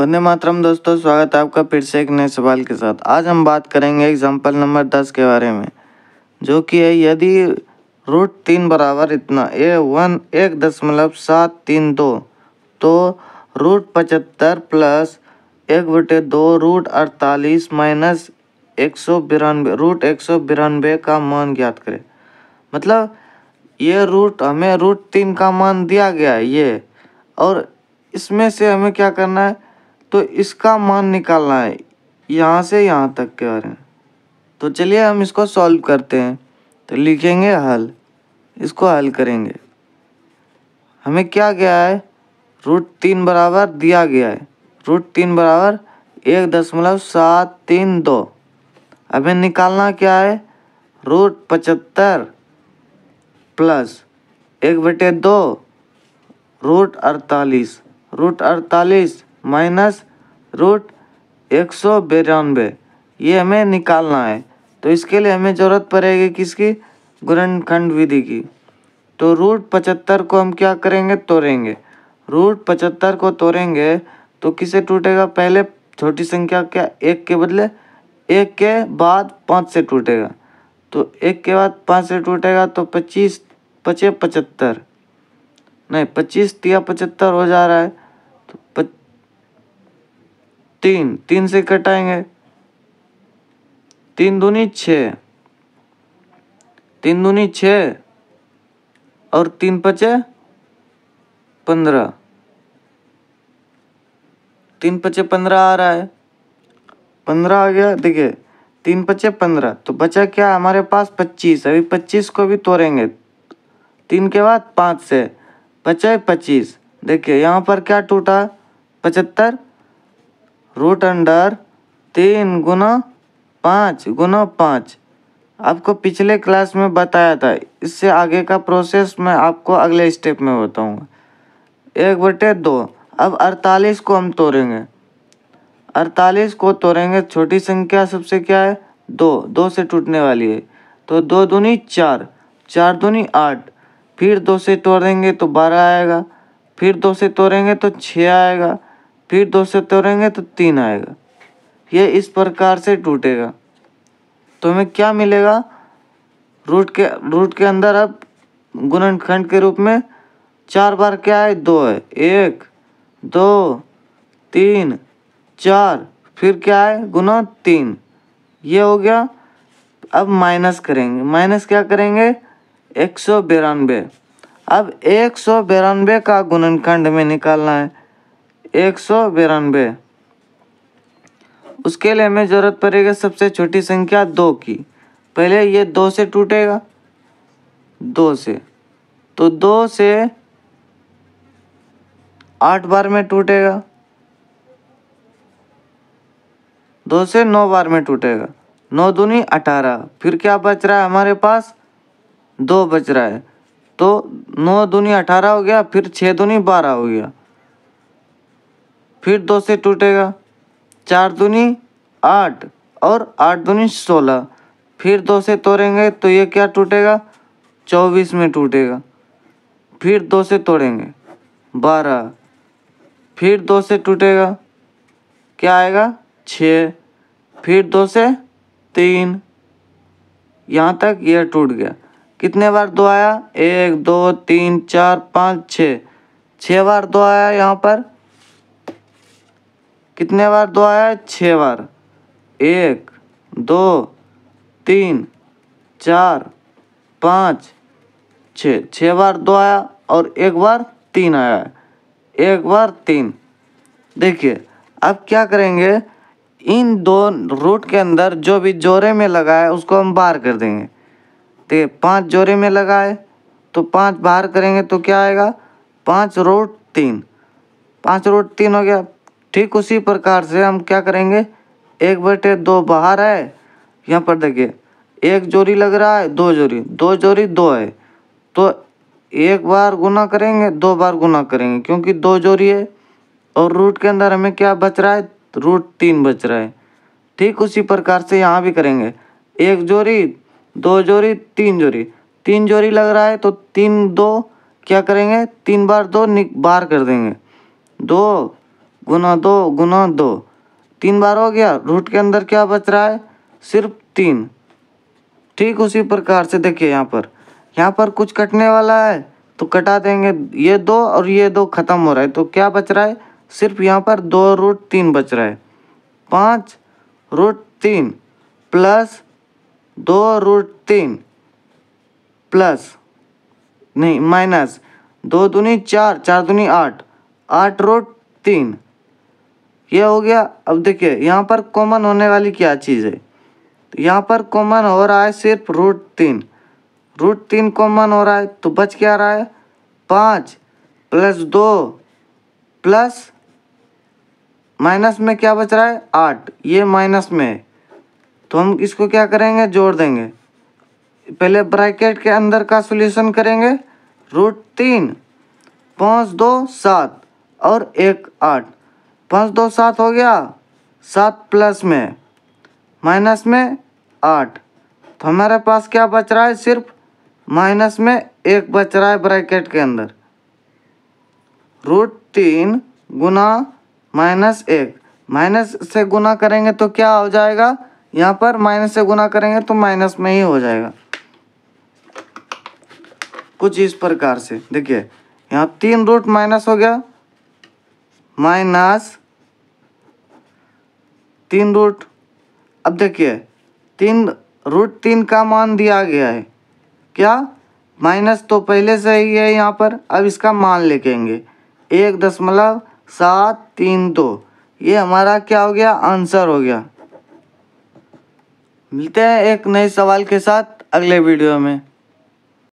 बंदे मातरम दोस्तों स्वागत है आपका फिर से एक नए सवाल के साथ आज हम बात करेंगे एग्जाम्पल नंबर दस के बारे में जो कि है यदि रूट तीन बराबर इतना ए वन एक दशमलव सात तीन दो तो रूट पचहत्तर प्लस एक बटे दो रूट अड़तालीस माइनस एक सौ बिरानवे रूट एक सौ बिरानवे का मान ज्ञात करें मतलब ये रूट हमें रूट तीन का मान दिया गया है ये और इसमें से हमें क्या करना है तो इसका मान निकालना है यहाँ से यहाँ तक के बारे में तो चलिए हम इसको सॉल्व करते हैं तो लिखेंगे हल इसको हल करेंगे हमें क्या गया है रूट तीन बराबर दिया गया है रूट तीन बराबर एक दशमलव सात तीन दो हमें निकालना क्या है रूट पचहत्तर प्लस एक बटे दो रूट अड़तालीस रूट अड़तालीस माइनस रूट एक सौ बिरानवे ये हमें निकालना है तो इसके लिए हमें ज़रूरत पड़ेगी किसकी गुणनखंड विधि की तो रूट पचहत्तर को हम क्या करेंगे तोड़ेंगे रूट पचहत्तर को तोड़ेंगे तो किसे टूटेगा पहले छोटी संख्या क्या एक के बदले एक के बाद पाँच से टूटेगा तो एक के बाद पाँच से टूटेगा तो पच्चीस पचे पचहत्तर नहीं पच्चीस तिया पचहत्तर हो जा रहा है तीन तीन से कटाएंगे तीन दूनी छ तीन दूनी छ और तीन पचे पंद्रह तीन पचे पंद्रह आ रहा है पंद्रह आ गया देखिए तीन पचे पंद्रह तो बचा क्या हमारे पास पच्चीस अभी पच्चीस को भी तोड़ेंगे तीन के बाद पाँच से बचे पच्चीस देखिए यहाँ पर क्या टूटा पचहत्तर रूट अंडर तीन गुना पाँच गुना पाँच आपको पिछले क्लास में बताया था इससे आगे का प्रोसेस मैं आपको अगले स्टेप में बताऊंगा एक बटे दो अब अड़तालीस को हम तोड़ेंगे अड़तालीस को तोड़ेंगे छोटी संख्या सबसे क्या है दो दो से टूटने वाली है तो दो दूनी चार चार दूनी आठ फिर दो से तोड़ेंगे तो बारह आएगा फिर दो से तोड़ेंगे तो छः आएगा फिर दो से तोड़ेंगे तो तीन आएगा ये इस प्रकार से टूटेगा तो हमें क्या मिलेगा रूट के रूट के अंदर अब गुणनखंड के रूप में चार बार क्या है दो है एक दो तीन चार फिर क्या है गुना तीन ये हो गया अब माइनस करेंगे माइनस क्या करेंगे एक सौ बिरानवे अब एक सौ बिरानवे का गुणनखंड में निकालना है एक सौ बिरानबे उसके लिए हमें ज़रूरत पड़ेगी सबसे छोटी संख्या दो की पहले ये दो से टूटेगा दो से तो दो से आठ बार में टूटेगा दो से नौ बार में टूटेगा नौ दूनी अठारह फिर क्या बच रहा है हमारे पास दो बच रहा है तो नौ दूनी अठारह हो गया फिर छः दूनी बारह हो गया फिर दो से टूटेगा चार दूनी आठ और आठ दूनी सोलह फिर दो से तोड़ेंगे तो ये क्या टूटेगा चौबीस में टूटेगा फिर दो से तोड़ेंगे बारह फिर दो से टूटेगा क्या आएगा छः फिर दो से तीन यहाँ तक ये टूट गया कितने बार दो आया एक दो तीन चार पाँच छः छः बार दो आया यहाँ पर कितने बार दो आया है छः बार एक दो तीन चार पाँच छ छः बार दो आया और एक बार तीन आया है एक बार तीन देखिए अब क्या करेंगे इन दो रूट के अंदर जो भी जोड़े में लगा है उसको हम बाहर कर देंगे देखिए तो पांच जोड़े में लगा है तो पांच बाहर करेंगे तो क्या आएगा पांच रूट तीन पांच रूट तीन हो गया ठीक उसी प्रकार से हम क्या करेंगे एक बटे दो बाहर है यहाँ पर देखिए एक जोड़ी लग रहा है दो जोड़ी दो जोड़ी दो है तो एक बार गुना करेंगे दो बार गुना करेंगे क्योंकि दो जोड़ी है और रूट के अंदर हमें क्या बच रहा है रूट तीन बच रहा है ठीक उसी प्रकार से यहाँ भी करेंगे एक जोड़ी दो जोड़ी तीन जोड़ी तीन जोड़ी लग रहा है तो तीन दो क्या करेंगे तीन बार दो बार कर देंगे दो गुना दो गुना दो तीन बार हो गया रूट के अंदर क्या बच रहा है सिर्फ तीन ठीक उसी प्रकार से देखिए यहाँ पर यहाँ पर कुछ कटने वाला है तो कटा देंगे ये दो और ये दो ख़त्म हो रहा है तो क्या बच रहा है सिर्फ यहाँ पर दो रूट तीन बच रहा है पाँच रूट तीन प्लस दो रूट तीन प्लस नहीं माइनस दो दूनी चार चार दूनी आठ आठ रूट तीन ये हो गया अब देखिए यहाँ पर कॉमन होने वाली क्या चीज़ है तो यहाँ पर कॉमन हो रहा है सिर्फ रूट तीन रूट तीन कॉमन हो रहा है तो बच क्या रहा है पाँच प्लस दो प्लस माइनस में क्या बच रहा है आठ ये माइनस में है तो हम इसको क्या करेंगे जोड़ देंगे पहले ब्रैकेट के अंदर का सोल्यूशन करेंगे रूट तीन पाँच दो सात और एक आठ पाँच दो सात हो गया सात प्लस में माइनस में आठ तो हमारे पास क्या बच रहा है सिर्फ माइनस में एक बच रहा है ब्रैकेट के अंदर रूट तीन गुना माइनस एक माइनस से गुना करेंगे तो क्या हो जाएगा यहाँ पर माइनस से गुना करेंगे तो माइनस में ही हो जाएगा कुछ इस प्रकार से देखिए यहाँ तीन रूट माइनस हो गया माइनस तीन रूट अब देखिए तीन रूट तीन का मान दिया गया है क्या माइनस तो पहले से ही है यहाँ पर अब इसका मान लिखेंगे एक दशमलव सात तीन दो ये हमारा क्या हो गया आंसर हो गया मिलते हैं एक नए सवाल के साथ अगले वीडियो में